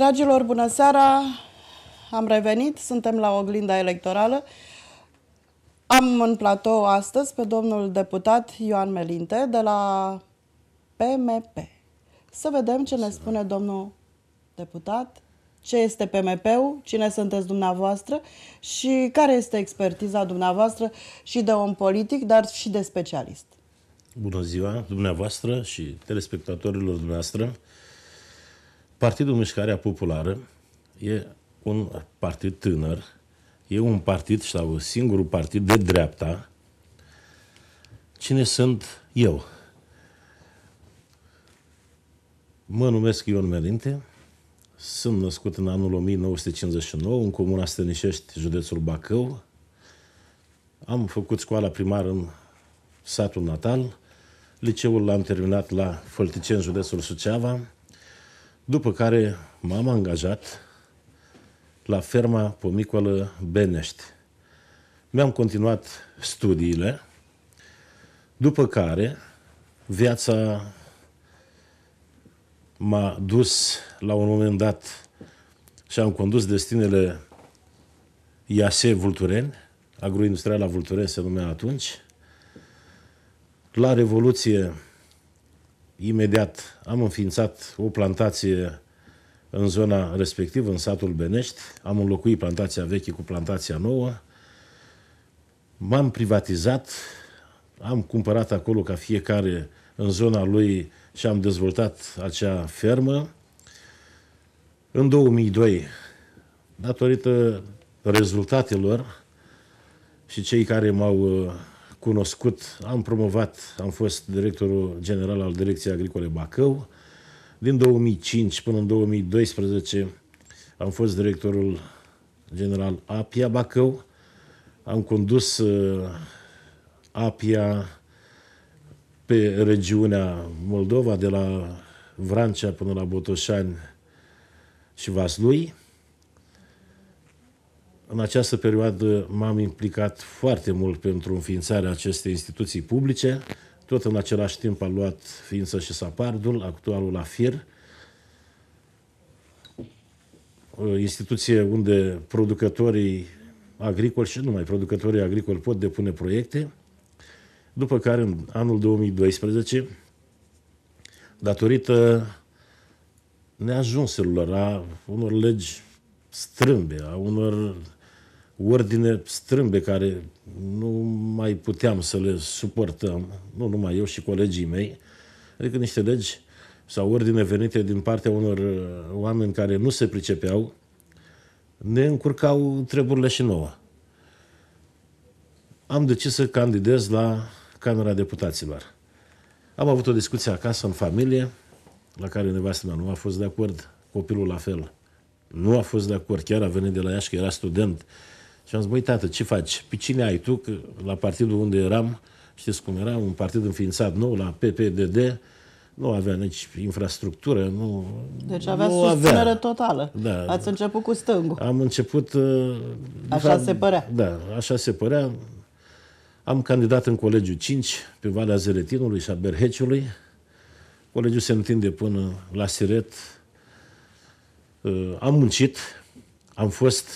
Dragilor, bună seara! Am revenit, suntem la oglinda electorală. Am în platou astăzi pe domnul deputat Ioan Melinte de la PMP. Să vedem ce ne spune domnul deputat, ce este PMP-ul, cine sunteți dumneavoastră și care este expertiza dumneavoastră și de om politic, dar și de specialist. Bună ziua dumneavoastră și telespectatorilor dumneavoastră. Uh, Partidul Mișcarea Populară e un partid tânăr, e un partid sau singurul partid de dreapta. Cine sunt eu? Mă numesc Ion Melinte, sunt născut în anul 1959 în comuna Stănișești, județul Bacău. Am făcut școala primară în satul natal, liceul l-am terminat la Fălticeni, județul Suceava, după care m-am angajat la ferma Pomicoală Benești. Mi-am continuat studiile, după care viața m-a dus la un moment dat și am condus destinele IASE Vultureni, agroindustriala Vultureni se numea atunci. La Revoluție imediat am înființat o plantație în zona respectivă, în satul Benești. Am înlocuit plantația veche cu plantația nouă. M-am privatizat, am cumpărat acolo ca fiecare în zona lui și am dezvoltat acea fermă. În 2002, datorită rezultatelor și cei care m-au uh, cunoscut, am promovat, am fost directorul general al Direcției Agricole Bacău. Din 2005 până în 2012 am fost directorul general APIA Bacău. Am condus uh, APIA pe regiunea Moldova, de la Vrancea până la Botoșani și Vaslui. În această perioadă m-am implicat foarte mult pentru înființarea acestei instituții publice. Tot în același timp a luat ființă și Sapardul, actualul AFIR, o instituție unde producătorii agricoli și numai producătorii agricoli pot depune proiecte, după care în anul 2012, datorită neajunselor, a unor legi strâmbe, a unor ordine strâmbe care nu mai puteam să le suportăm, nu numai eu și colegii mei, adică niște legi sau ordine venite din partea unor uh, oameni care nu se pricepeau, ne încurcau treburile și nouă. Am decis să candidez la Camera Deputaților. Am avut o discuție acasă, în familie, la care nevastă mea nu a fost de acord, copilul la fel. Nu a fost de acord, chiar a venit de la Iași, că era student, și am zis, băi, tată, ce faci? Pe cine ai tu? Că la partidul unde eram, știți cum era, un partid înființat nou, la PPDD, nu avea nici infrastructură, nu Deci avea nu susținere avea. totală. Da, Ați început cu stângul. Am început... Uh, așa fapt, se părea. Da, așa se părea. Am candidat în Colegiul 5, pe Valea Zeretinului și a Berheciului. Colegiul se întinde până la Siret. Uh, am muncit, am fost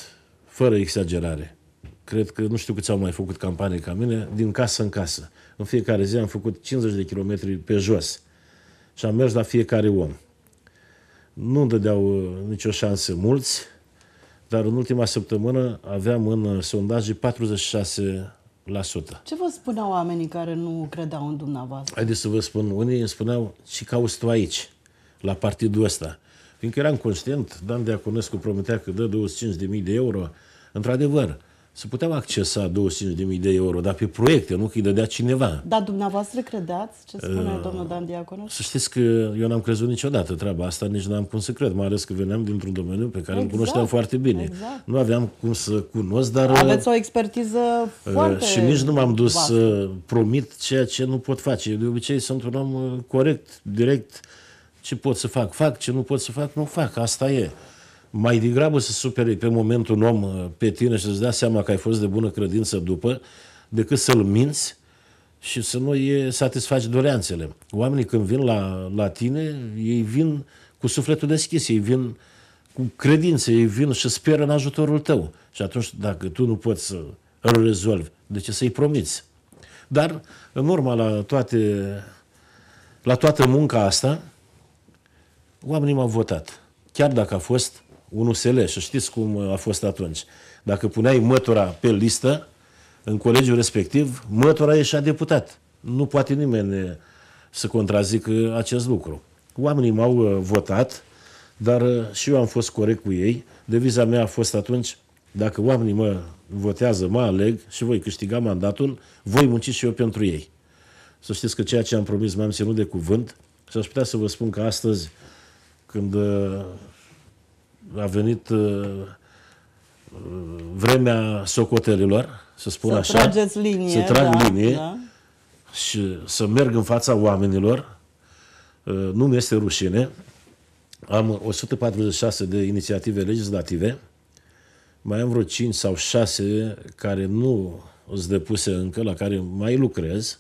fără exagerare. Cred că nu știu câți au mai făcut campanie ca mine, din casă în casă. În fiecare zi am făcut 50 de kilometri pe jos și am mers la fiecare om. Nu dădeau uh, nicio șansă mulți, dar în ultima săptămână aveam în uh, sondaje 46 Ce vă spuneau oamenii care nu credeau în dumneavoastră? Haideți să vă spun, unii îmi spuneau, ce cauți tu aici, la partidul ăsta? Fiindcă eram conștient, Dan Deaconescu promitea că dă 25.000 de euro, într-adevăr, se puteau accesa 25.000 de euro, dar pe proiecte, nu că îi dădea cineva. Dar dumneavoastră credeați ce spune uh, domnul Dan Diaconu? Să știți că eu n-am crezut niciodată treaba asta, nici n-am cum să cred, mai ales că veneam dintr-un domeniu pe care exact, îl cunoșteam foarte bine. Exact. Nu aveam cum să cunosc, dar... Uh, Aveți o expertiză uh, foarte... Uh, și nici nu m-am dus să promit ceea ce nu pot face. Eu de obicei sunt un om uh, corect, direct. Ce pot să fac, fac. Ce nu pot să fac, nu fac. Asta e mai degrabă să supere pe momentul un om uh, pe tine și să-ți dea seama că ai fost de bună credință după, decât să-l minți și să nu-i satisfaci doreanțele. Oamenii când vin la, la tine, ei vin cu sufletul deschis, ei vin cu credință, ei vin și speră în ajutorul tău. Și atunci, dacă tu nu poți să îl rezolvi, de ce să-i promiți? Dar, în urma la, toate, la toată munca asta, oamenii m-au votat. Chiar dacă a fost un USL și știți cum uh, a fost atunci. Dacă puneai mătura pe listă, în colegiul respectiv, mătura ieșea deputat. Nu poate nimeni uh, să contrazic acest lucru. Oamenii m-au uh, votat, dar și eu am fost corect cu ei. Deviza mea a fost atunci, dacă oamenii mă votează, mă aleg și voi câștiga mandatul, voi munci și eu pentru ei. Să știți că ceea ce am promis m-am ținut de cuvânt și aș putea să vă spun că astăzi, când a venit uh, uh, vremea socotelilor, să spun să așa. Trageți linie, să trag da, linie da. și să merg în fața oamenilor. Uh, nu mi este rușine. Am 146 de inițiative legislative. Mai am vreo 5 sau 6 care nu sunt depuse încă, la care mai lucrez.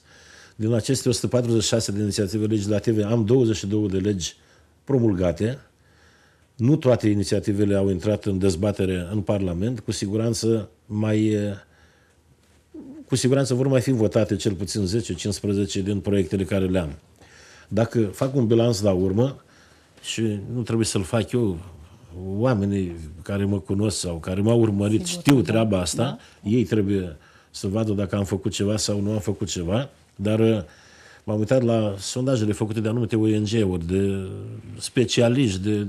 Din aceste 146 de inițiative legislative am 22 de legi promulgate, nu toate inițiativele au intrat în dezbatere în Parlament, cu siguranță mai cu siguranță vor mai fi votate cel puțin 10-15 din proiectele care le am. Dacă fac un bilanț la urmă, și nu trebuie să-l fac eu, oamenii care mă cunosc sau care m-au urmărit Sigur, știu da, treaba asta, da? ei trebuie să vadă dacă am făcut ceva sau nu am făcut ceva, dar m-am uitat la sondajele făcute de anumite ONG-uri, de specialiști, de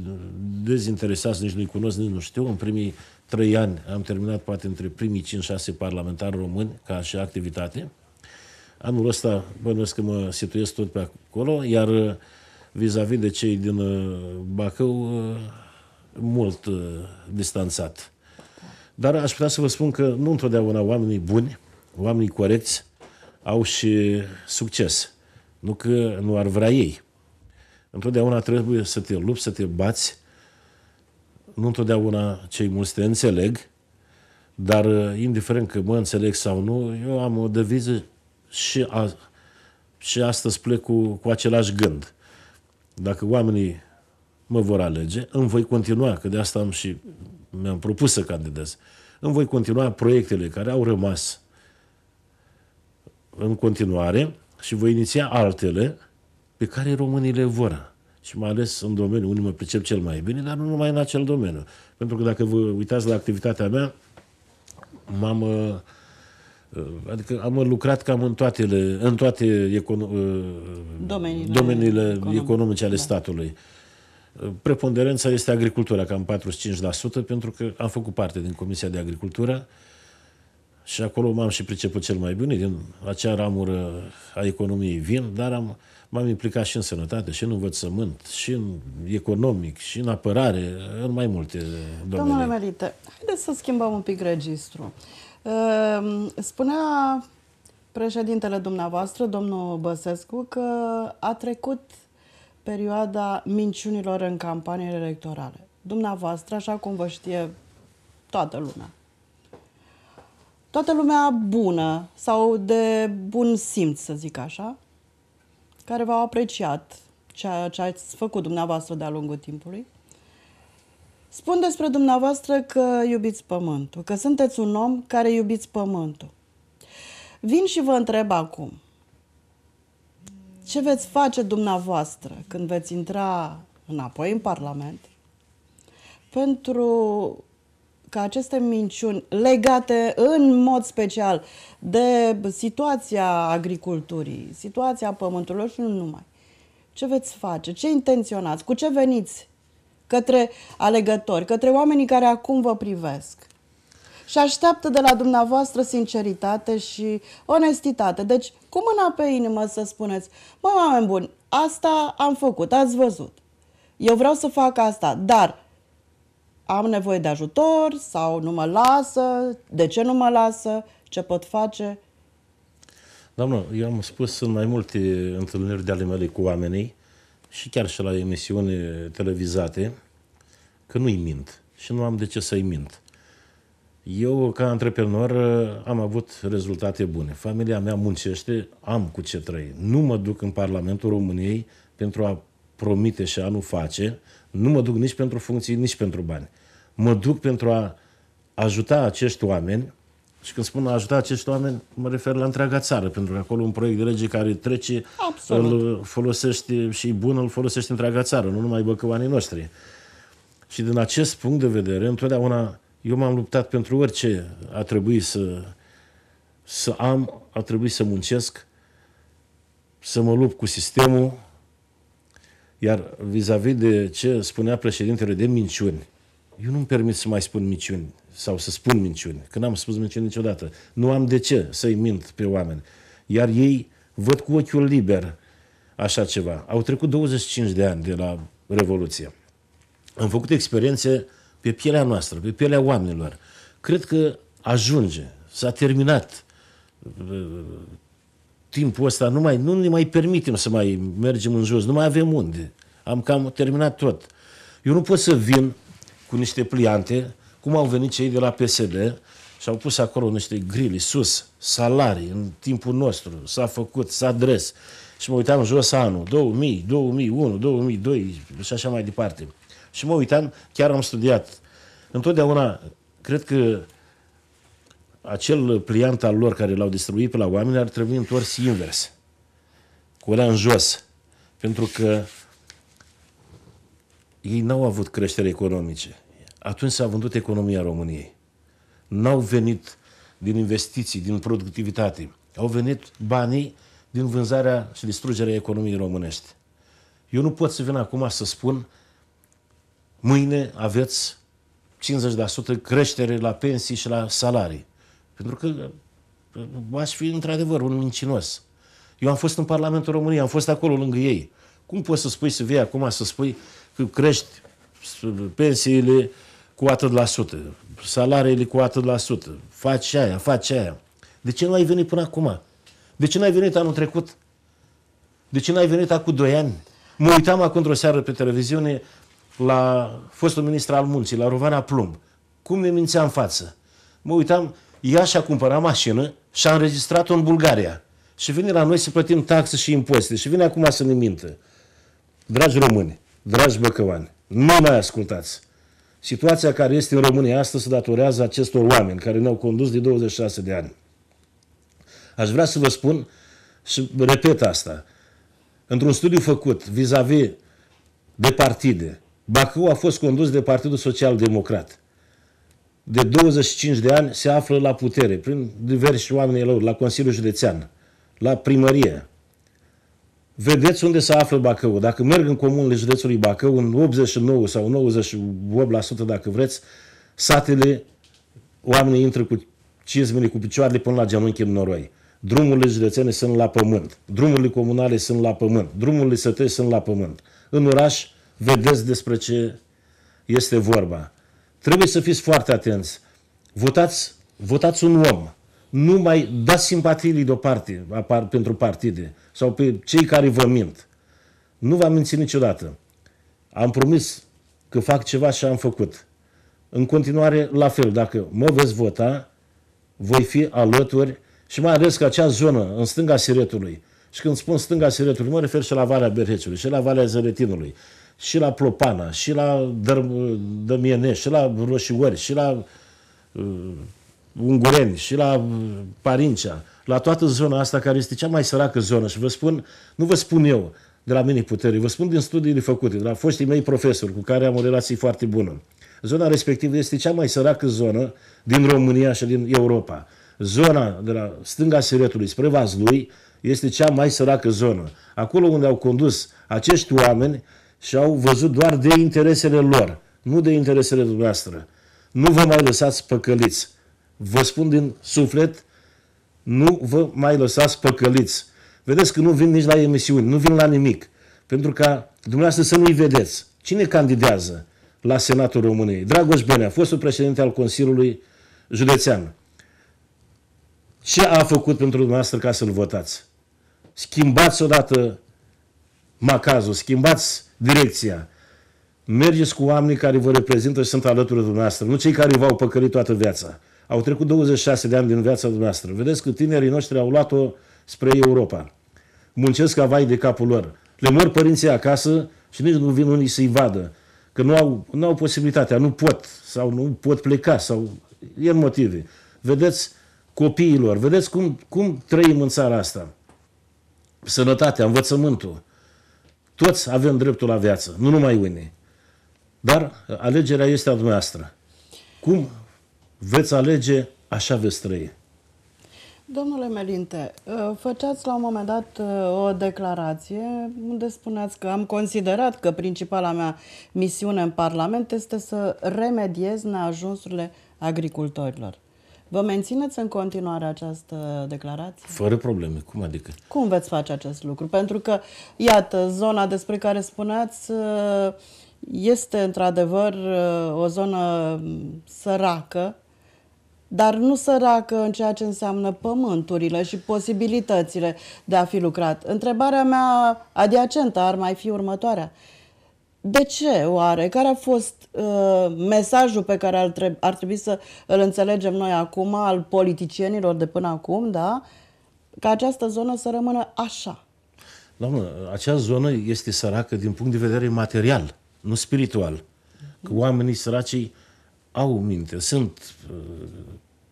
dezinteresați, nici nu-i cunosc, nici nu știu, în primii trei ani am terminat poate între primii 5-6 parlamentari români ca și activitate. Anul ăsta bănuiesc că mă situez tot pe acolo, iar uh, vis-a-vis de cei din uh, Bacău, uh, mult distanțat. Dar aș putea să vă spun că nu întotdeauna oamenii buni, oamenii corecți, au și succes. Nu că nu ar vrea ei. Întotdeauna trebuie să te lupți, să te bați. Nu întotdeauna cei mulți te înțeleg, dar uh, indiferent că mă înțeleg sau nu, eu am o deviză și, a, și astăzi plec cu, cu același gând. Dacă oamenii mă vor alege, îmi voi continua, că de asta am și mi-am propus să candidez. Îmi voi continua proiectele care au rămas în continuare și voi iniția altele pe care românii le vor. Și mai ales în domeniul unde mă pricep cel mai bine, dar nu numai în acel domeniu. Pentru că dacă vă uitați la activitatea mea, m-am... Uh, uh, adică am lucrat cam în toate, în toate econo- uh, domeniile, domeniile economice, economice ale da. statului. Preponderența este agricultura, cam 45%, pentru că am făcut parte din Comisia de Agricultură și acolo m-am și priceput cel mai bine din acea ramură a economiei vin, dar am, m-am implicat și în sănătate, și în învățământ, și în economic, și în apărare, în mai multe domenii. Domnule Merite, haideți să schimbăm un pic registru. Ehm, spunea președintele dumneavoastră, domnul Băsescu, că a trecut perioada minciunilor în campaniile electorale. Dumneavoastră, așa cum vă știe toată lumea, toată lumea bună sau de bun simț, să zic așa, care v-au apreciat ceea ce ați făcut dumneavoastră de-a lungul timpului. Spun despre dumneavoastră că iubiți pământul, că sunteți un om care iubiți pământul. Vin și vă întreb acum, ce veți face dumneavoastră când veți intra înapoi în Parlament pentru ca aceste minciuni legate în mod special de situația agriculturii, situația pământurilor și nu numai. Ce veți face? Ce intenționați? Cu ce veniți către alegători, către oamenii care acum vă privesc? Și așteaptă de la dumneavoastră sinceritate și onestitate. Deci, cu mâna pe inimă să spuneți, măi, oameni buni, asta am făcut, ați văzut. Eu vreau să fac asta, dar am nevoie de ajutor sau nu mă lasă, de ce nu mă lasă, ce pot face. Doamnă, eu am spus în mai multe întâlniri de ale mele cu oamenii și chiar și la emisiuni televizate că nu-i mint și nu am de ce să-i mint. Eu, ca antreprenor, am avut rezultate bune. Familia mea muncește, am cu ce trăi. Nu mă duc în Parlamentul României pentru a promite și a nu face, nu mă duc nici pentru funcții, nici pentru bani. Mă duc pentru a ajuta acești oameni și când spun a ajuta acești oameni, mă refer la întreaga țară, pentru că acolo un proiect de lege care trece, Absolut. îl folosește și bun, îl folosește întreaga țară, nu numai băcăoanii noștri. Și din acest punct de vedere, întotdeauna eu m-am luptat pentru orice a trebuit să, să am, a trebuit să muncesc, să mă lupt cu sistemul, iar vis-a-vis -vis de ce spunea președintele de minciuni, eu nu-mi permit să mai spun minciuni sau să spun minciuni, că n-am spus minciuni niciodată. Nu am de ce să-i mint pe oameni. Iar ei văd cu ochiul liber așa ceva. Au trecut 25 de ani de la Revoluție. Am făcut experiențe pe pielea noastră, pe pielea oamenilor. Cred că ajunge, s-a terminat timpul ăsta nu, mai, nu ne mai permitem să mai mergem în jos, nu mai avem unde. Am cam terminat tot. Eu nu pot să vin cu niște pliante, cum au venit cei de la PSD și au pus acolo niște grili sus, salarii în timpul nostru, s-a făcut, s-a dres. Și mă uitam jos anul, 2000, 2001, 2002 și așa mai departe. Și mă uitam, chiar am studiat. Întotdeauna, cred că acel pliant al lor care l-au distribuit pe la oameni ar trebui întors invers, cu ăla în jos, pentru că ei n-au avut creștere economice. Atunci s-a vândut economia României. N-au venit din investiții, din productivitate. Au venit banii din vânzarea și distrugerea economiei românești. Eu nu pot să vin acum să spun mâine aveți 50% creștere la pensii și la salarii. Pentru că uh, aș fi într-adevăr un mincinos. Eu am fost în Parlamentul României, am fost acolo lângă ei. Cum poți să spui să vii acum să spui că crești pensiile cu atât la sută, salariile cu atât la sută, faci aia, faci aia. De ce nu ai venit până acum? De ce n-ai venit anul trecut? De ce n-ai venit acum doi ani? Mă uitam acum într-o seară pe televiziune la fostul ministru al muncii, la Rovana Plumb. Cum ne mințeam în față? Mă uitam, ea și-a cumpărat mașină și a înregistrat-o în Bulgaria. Și vine la noi să plătim taxe și impozite. Și vine acum să ne mintă. Dragi români, dragi băcăvani, nu mai ascultați. Situația care este în România astăzi se datorează acestor oameni care ne-au condus de 26 de ani. Aș vrea să vă spun și repet asta. Într-un studiu făcut vis-a-vis -vis de partide, Bacău a fost condus de Partidul Social Democrat de 25 de ani se află la putere, prin diversi oameni lor, la Consiliul Județean, la primărie. Vedeți unde se află Bacău. Dacă merg în comunele județului Bacău, în 89 sau 98% dacă vreți, satele, oamenii intră cu cizmele, cu picioarele până la genunchi în noroi. Drumurile județene sunt la pământ, drumurile comunale sunt la pământ, drumurile sătești sunt la pământ. În oraș vedeți despre ce este vorba. Trebuie să fiți foarte atenți. Votați, votați un om. Nu mai dați simpatiile deoparte apar, pentru partide sau pe cei care vă mint. Nu v-am mințit niciodată. Am promis că fac ceva și am făcut. În continuare, la fel, dacă mă veți vota, voi fi alături și mai ales că acea zonă în stânga Siretului, și când spun stânga Siretului, mă refer și la Valea Berheciului, și la Valea Zăretinului, și la Plopana, și la Dăr- Dămienești, și la Roșiori, și la uh, Ungureni, și la uh, Parincea, la toată zona asta care este cea mai săracă zonă. Și vă spun, nu vă spun eu de la mine puterii, vă spun din studiile făcute, de la foștii mei profesori cu care am o relație foarte bună. Zona respectivă este cea mai săracă zonă din România și din Europa. Zona de la stânga Siretului spre Vazlui este cea mai săracă zonă. Acolo unde au condus acești oameni și au văzut doar de interesele lor, nu de interesele dumneavoastră. Nu vă mai lăsați păcăliți. Vă spun din suflet, nu vă mai lăsați păcăliți. Vedeți că nu vin nici la emisiuni, nu vin la nimic. Pentru ca dumneavoastră să nu-i vedeți. Cine candidează la Senatul României? Dragoș Benea, fostul președinte al Consiliului Județean. Ce a făcut pentru dumneavoastră ca să-l votați? Schimbați odată macazul, schimbați direcția. Mergeți cu oamenii care vă reprezintă și sunt alături de dumneavoastră, nu cei care v-au păcălit toată viața. Au trecut 26 de ani din viața dumneavoastră. Vedeți că tinerii noștri au luat-o spre Europa. Muncesc ca vai de capul lor. Le mor părinții acasă și nici nu vin unii să-i vadă. Că nu au, nu au posibilitatea, nu pot sau nu pot pleca sau e în motive. Vedeți copiilor, vedeți cum, cum trăim în țara asta. Sănătatea, învățământul. Toți avem dreptul la viață, nu numai unii. Dar alegerea este a dumneavoastră. Cum veți alege, așa veți trăi. Domnule Melinte, uh, făceați la un moment dat uh, o declarație unde spuneați că am considerat că principala mea misiune în Parlament este să remediez neajunsurile agricultorilor. Vă mențineți în continuare această declarație? Fără probleme. Cum adică? Cum veți face acest lucru? Pentru că, iată, zona despre care spuneați uh, este într-adevăr uh, o zonă mm, săracă, dar nu săracă în ceea ce înseamnă pământurile și posibilitățile de a fi lucrat. Întrebarea mea adiacentă ar mai fi următoarea. De ce oare? Care a fost uh, mesajul pe care ar, treb- ar trebui să îl înțelegem noi acum, al politicienilor de până acum, da? Ca această zonă să rămână așa. Doamnă, acea zonă este săracă din punct de vedere material, nu spiritual. Că oamenii săracii au minte, sunt uh,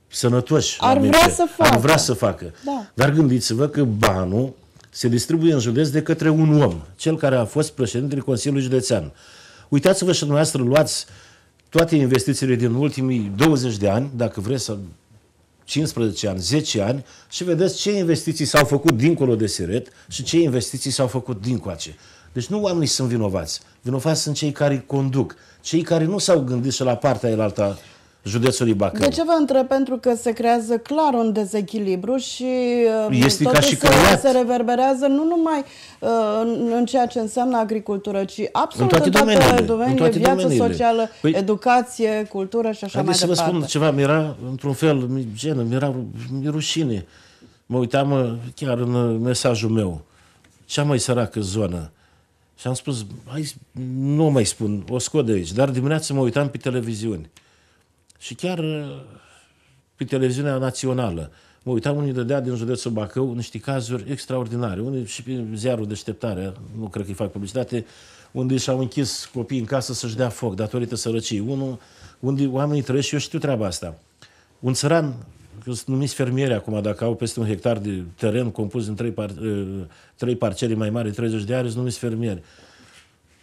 sănătoși. Ar vrea să facă. Ar vrea să facă. Da. Dar gândiți-vă că banul se distribuie în județ de către un om, cel care a fost președintele Consiliului Județean. Uitați-vă și dumneavoastră, luați toate investițiile din ultimii 20 de ani, dacă vreți să 15 ani, 10 ani și vedeți ce investiții s-au făcut dincolo de siret și ce investiții s-au făcut dincoace. Deci nu oamenii sunt vinovați. Vinovați sunt cei care conduc, cei care nu s-au gândit și la partea elaltă județul Bacău. De ce vă întreb? Pentru că se creează clar un dezechilibru și um, este ca și se, creat. se reverberează nu numai uh, în, în ceea ce înseamnă agricultură, ci absolut în toate, toate domeniile, domeniile în toate viață domeniile. socială, păi, educație, cultură și așa mai departe. să vă spun ceva, mi-era într-un fel, mi, genă, mi-era mi rușine. Mă uitam uh, chiar în uh, mesajul meu, cea mai săracă zonă, și am spus, hai, nu mai spun, o scot de aici. Dar dimineața mă uitam pe televiziuni și chiar uh, pe televiziunea națională. Mă uitam, unii dădea din județul Bacău niște cazuri extraordinare. Unii și pe ziarul Deșteptare, nu cred că-i fac publicitate, unde și-au închis copiii în casă să-și dea foc datorită sărăciei. Unul, unde oamenii trăiesc și eu știu treaba asta. Un țăran, sunt numiți fermieri acum, dacă au peste un hectar de teren compus din trei, par, uh, trei parcele mai mari, 30 de ani, sunt numiți fermieri.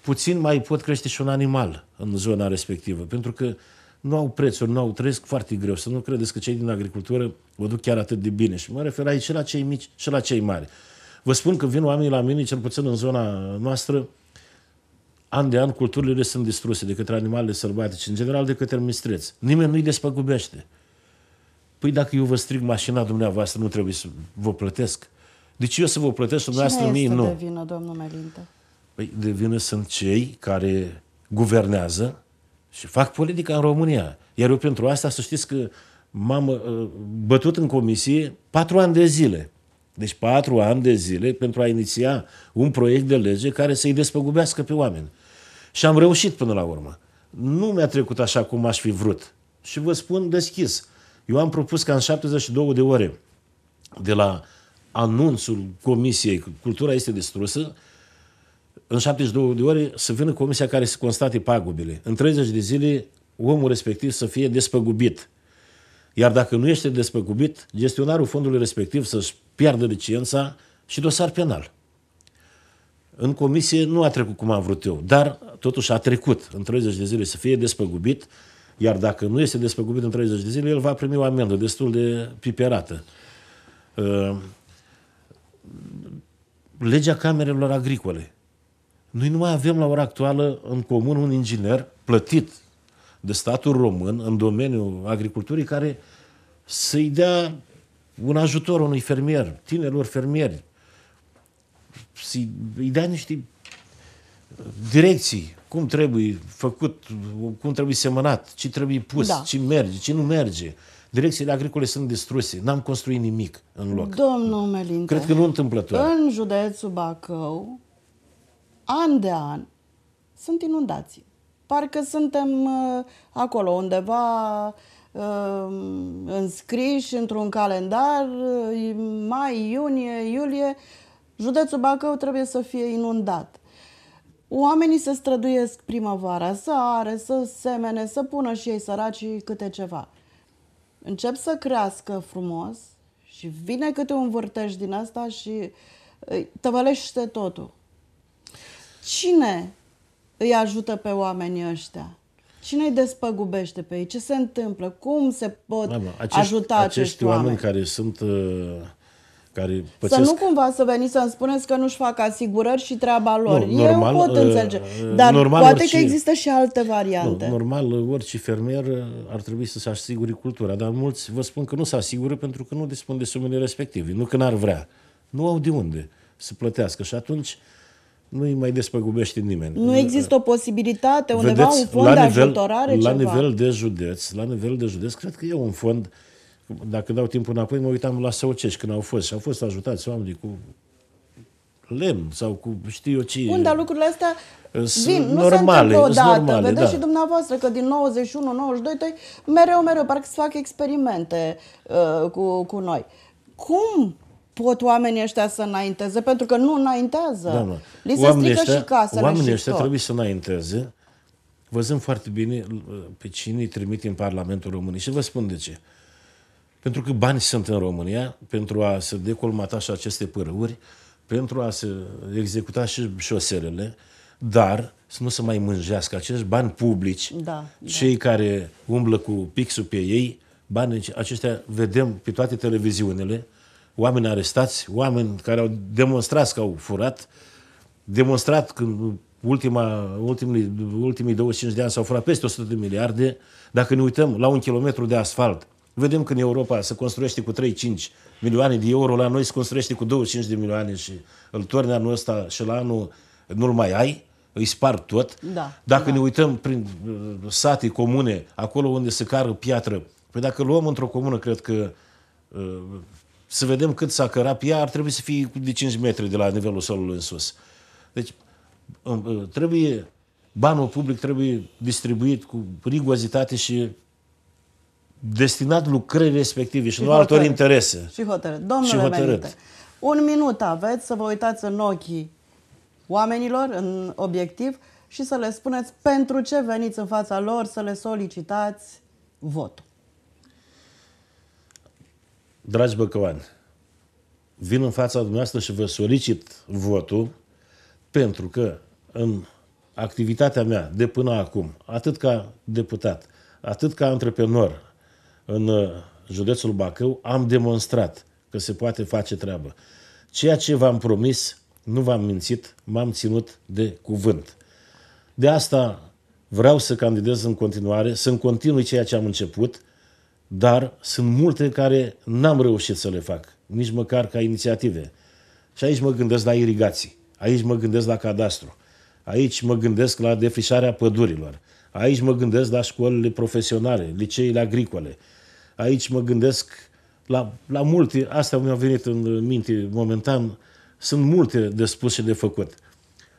Puțin mai pot crește și un animal în zona respectivă, pentru că nu au prețuri, nu au, trăiesc foarte greu. Să nu credeți că cei din agricultură vă duc chiar atât de bine. Și mă refer aici și la cei mici și la cei mari. Vă spun că vin oamenii la mine, cel puțin în zona noastră, an de an culturile sunt distruse de către animalele sălbatice, în general de către mistreți. Nimeni nu-i despăgubește. Păi dacă eu vă strig mașina dumneavoastră, nu trebuie să vă plătesc. Deci eu să vă plătesc dumneavoastră Cine mie, este nu. de vină, domnul Melinte? Păi de vină sunt cei care guvernează, și fac politică în România. Iar eu pentru asta, să știți că m-am uh, bătut în comisie patru ani de zile. Deci patru ani de zile pentru a iniția un proiect de lege care să-i despăgubească pe oameni. Și am reușit până la urmă. Nu mi-a trecut așa cum aș fi vrut. Și vă spun deschis. Eu am propus ca în 72 de ore de la anunțul Comisiei Cultura este distrusă, în 72 de ore să vină comisia care să constate pagubele. În 30 de zile omul respectiv să fie despăgubit. Iar dacă nu este despăgubit, gestionarul fondului respectiv să-și piardă licența și dosar penal. În comisie nu a trecut cum am vrut eu, dar totuși a trecut în 30 de zile să fie despăgubit, iar dacă nu este despăgubit în 30 de zile, el va primi o amendă destul de piperată. Ă, legea camerelor agricole noi nu mai avem la ora actuală în comun un inginer plătit de statul român în domeniul agriculturii care să-i dea un ajutor unui fermier, tinerilor fermieri, să-i dea niște direcții, cum trebuie făcut, cum trebuie semănat, ce trebuie pus, da. ce merge, ce nu merge. Direcțiile agricole sunt distruse, n-am construit nimic în loc. Domnul Melinte, Cred că nu întâmplător. În județul Bacău, an de an, sunt inundații. Parcă suntem uh, acolo undeva uh, înscriși într-un calendar, uh, mai, iunie, iulie, județul Bacău trebuie să fie inundat. Oamenii se străduiesc primăvara să are, să semene, să pună și ei săracii câte ceva. Încep să crească frumos și vine câte un vârtej din asta și tăvălește totul. Cine îi ajută pe oamenii ăștia? Cine îi despăgubește pe ei? Ce se întâmplă? Cum se pot Mama, da, acești, ajuta acești, acești oameni? oameni care sunt... Uh, care Să nu cumva să veniți să-mi spuneți că nu-și fac asigurări și treaba lor. Nu, normal, Eu pot uh, înțelege. Uh, dar normal poate orice, că există și alte variante. Nu, normal, uh, orice fermier ar trebui să se asigure cultura, dar mulți vă spun că nu se asigură pentru că nu dispun de sumele respective. Nu că n-ar vrea. Nu au de unde să plătească. Și atunci uh, nu-i mai despăgubește nimeni. Nu există o posibilitate undeva, Vedeți, un fond la de ajutorare, la ceva. nivel de județ, la nivel de județ, cred că e un fond, dacă dau timpul înapoi, mă uitam la Săucești când au fost și au fost ajutați oamenii cu lemn sau cu știu eu ce. Bun, dar lucrurile astea vin, nu normale, se întâmplă odată. Normale, da. Vedeți da. și dumneavoastră că din 91, 92, toi, mereu, mereu, parcă se fac experimente uh, cu, cu noi. Cum pot oamenii ăștia să înainteze, pentru că nu înaintează. Da, Li se strică ăștia, și casele Oamenii ăștia tot. trebuie să înainteze, Văzăm foarte bine pe cine îi trimite în Parlamentul României. Și vă spun de ce. Pentru că bani sunt în România pentru a se decolmata și aceste părâuri, pentru a se executa și șoselele, dar să nu se mai mânjească acești bani publici, da, cei da. care umblă cu pixul pe ei, banii aceștia vedem pe toate televiziunile, oameni arestați, oameni care au demonstrat că au furat, demonstrat că ultima, ultimii, ultimii 25 de ani s-au furat peste 100 de miliarde, dacă ne uităm la un kilometru de asfalt, vedem că în Europa se construiește cu 3-5 milioane de euro, la noi se construiește cu 25 de milioane și îl torni anul ăsta și la anul nu-l mai ai, îi spar tot. Da, dacă da. ne uităm prin uh, sate, comune, acolo unde se cară piatră, păi dacă luăm într-o comună, cred că uh, să vedem cât s-a cărat. Ea ar trebui să fie de 5 metri de la nivelul solului în sus. Deci trebuie, banul public trebuie distribuit cu rigozitate și destinat lucrării respective și, și nu hotărât. altor interese. Și hotărât. Domnule și hotărât. Menite, un minut aveți să vă uitați în ochii oamenilor, în obiectiv, și să le spuneți pentru ce veniți în fața lor, să le solicitați votul. Dragi băcăoani, vin în fața dumneavoastră și vă solicit votul pentru că în activitatea mea de până acum, atât ca deputat, atât ca antreprenor în uh, județul Bacău, am demonstrat că se poate face treabă. Ceea ce v-am promis, nu v-am mințit, m-am ținut de cuvânt. De asta vreau să candidez în continuare, să-mi continui ceea ce am început – dar sunt multe care n-am reușit să le fac, nici măcar ca inițiative. Și aici mă gândesc la irigații, aici mă gândesc la cadastru, aici mă gândesc la defrișarea pădurilor, aici mă gândesc la școlile profesionale, liceile agricole, aici mă gândesc la, la multe, asta mi-a venit în minte momentan, sunt multe de spus și de făcut.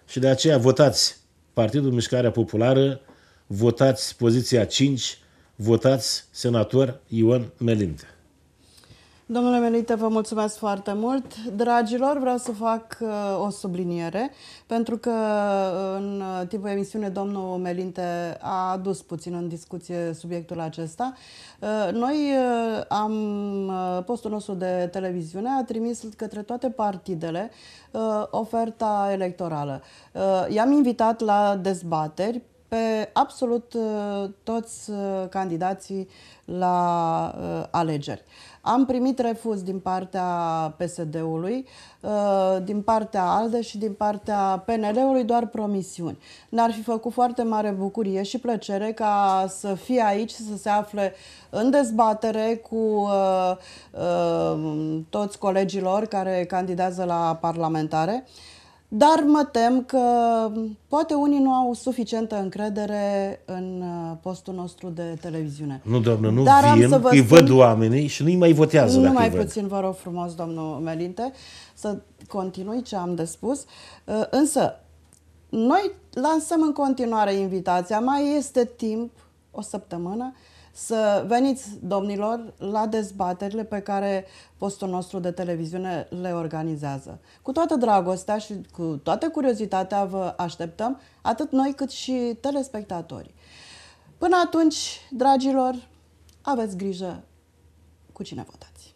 Și de aceea votați Partidul Mișcarea Populară, votați poziția 5, votați senator Ion Melinte. Domnule Melinte, vă mulțumesc foarte mult. Dragilor, vreau să fac uh, o subliniere, pentru că uh, în timpul emisiunii domnul Melinte a adus puțin în discuție subiectul acesta. Uh, noi am, postul nostru de televiziune a trimis către toate partidele oferta electorală. I-am invitat la dezbateri pe absolut uh, toți uh, candidații la uh, alegeri. Am primit refuz din partea PSD-ului, din partea ALDE și din partea PNL-ului doar promisiuni. Ne-ar fi făcut foarte mare bucurie și plăcere ca să fie aici, să se afle în dezbatere cu toți colegilor care candidează la parlamentare. Dar mă tem că poate unii nu au suficientă încredere în uh, postul nostru de televiziune. Nu, doamnă, nu Dar vin, am să îi văd oamenii și nu-i mai votează Nu mai puțin, vă rog frumos, domnul Melinte, să continui ce am de spus. Uh, însă, noi lansăm în continuare invitația. Mai este timp, o săptămână, să veniți, domnilor, la dezbaterile pe care postul nostru de televiziune le organizează. Cu toată dragostea și cu toată curiozitatea vă așteptăm, atât noi cât și telespectatorii. Până atunci, dragilor, aveți grijă cu cine votați.